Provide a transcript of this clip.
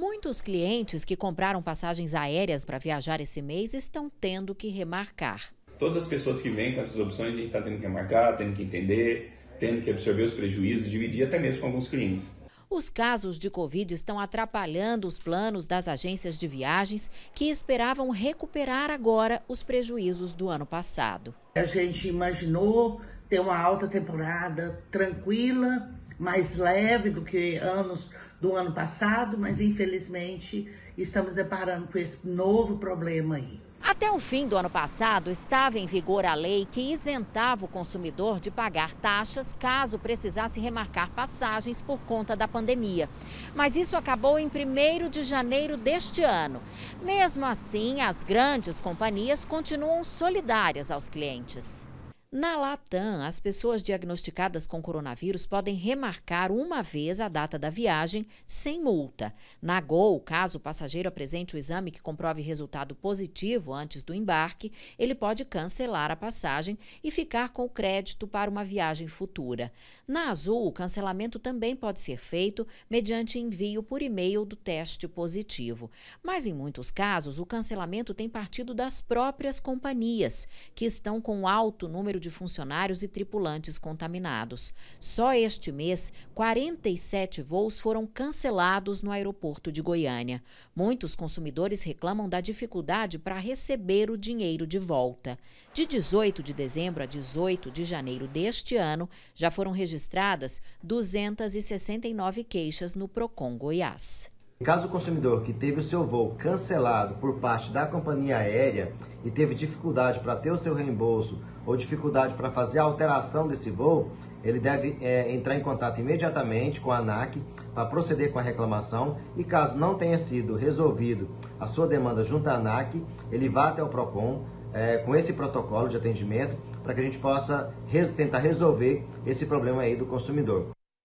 Muitos clientes que compraram passagens aéreas para viajar esse mês estão tendo que remarcar. Todas as pessoas que vêm com essas opções, a gente está tendo que remarcar, tendo que entender, tendo que absorver os prejuízos, dividir até mesmo com alguns clientes. Os casos de Covid estão atrapalhando os planos das agências de viagens que esperavam recuperar agora os prejuízos do ano passado. A gente imaginou ter uma alta temporada tranquila, mais leve do que anos do ano passado, mas infelizmente estamos deparando com esse novo problema aí. Até o fim do ano passado, estava em vigor a lei que isentava o consumidor de pagar taxas caso precisasse remarcar passagens por conta da pandemia. Mas isso acabou em 1 de janeiro deste ano. Mesmo assim, as grandes companhias continuam solidárias aos clientes. Na Latam, as pessoas diagnosticadas com coronavírus podem remarcar uma vez a data da viagem sem multa. Na Gol, caso o passageiro apresente o exame que comprove resultado positivo antes do embarque, ele pode cancelar a passagem e ficar com o crédito para uma viagem futura. Na Azul, o cancelamento também pode ser feito mediante envio por e-mail do teste positivo. Mas em muitos casos, o cancelamento tem partido das próprias companhias, que estão com alto número número de funcionários e tripulantes contaminados. Só este mês, 47 voos foram cancelados no aeroporto de Goiânia. Muitos consumidores reclamam da dificuldade para receber o dinheiro de volta. De 18 de dezembro a 18 de janeiro deste ano, já foram registradas 269 queixas no Procon Goiás. Caso o consumidor que teve o seu voo cancelado por parte da companhia aérea e teve dificuldade para ter o seu reembolso ou dificuldade para fazer a alteração desse voo, ele deve é, entrar em contato imediatamente com a ANAC para proceder com a reclamação e caso não tenha sido resolvido a sua demanda junto à ANAC, ele vá até o PROCON é, com esse protocolo de atendimento para que a gente possa re tentar resolver esse problema aí do consumidor.